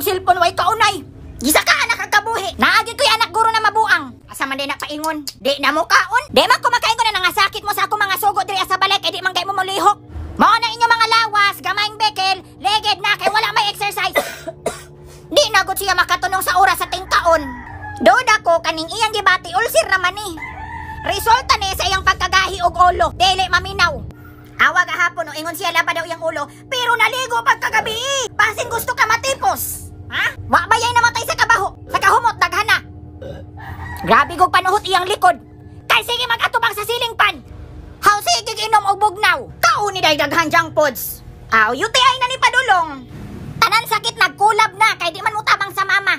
og cellphone way kaunay. Gisa ka anak kagabuhi. Naagi ko anak guro na mabuang. Asa man din na paingon. Di na mo kaon. Di man ko na nangasakit mo sa ako mga sugo diri sa balik edi man mo mulihok. Mao na inyo mga lawas, gamayng bekel, leged na kay wala may exercise. Di na gud siya makatunong sa oras sa tingkaon. Doda ko kaning iyang gibati ulsir naman ni. Eh. Resulta ni sa iyang pagkagahi og ulo. Dili maminaw. Awag hapon o ingon siya laba daw iyang ulo, pero naligo pagkagabi. Pasing gusto Ha? Wa ba yay namatay sa kabaho? Sa kahumot, daghan Grabe kong panuhot iyang likod. Kay sige mag-atubang sa siling pan. How sige inom og bugnaw. Kauni day daghan jang pods. Aw, UTI na ni padulong. Tanan sakit nagkulab na kay di man mo tabang sa mama.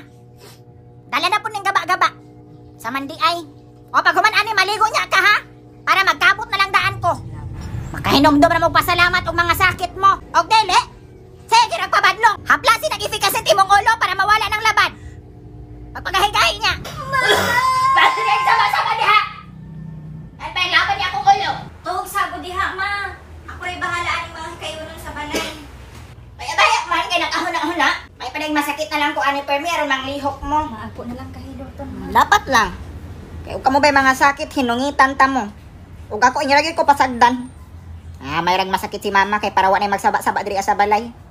Dala na po ng gaba-gaba. Sa mandi ay. O pag human ani maligo niya ka ha. Para magkabot na lang daan ko. Makahinomdom na mo pasalamat og mga sakit mo. Og dili, paning masakit na lang ko ani per meron mang mo. Maapo na lang kahi doktor. Oh, Dapat lang. Kay ug kamo bay mga sakit hinungitan ta mo. Ug ako inyalagi ko pasagdan. Ah, may rag masakit si mama kay parawa na nay magsaba-saba diri sa balay.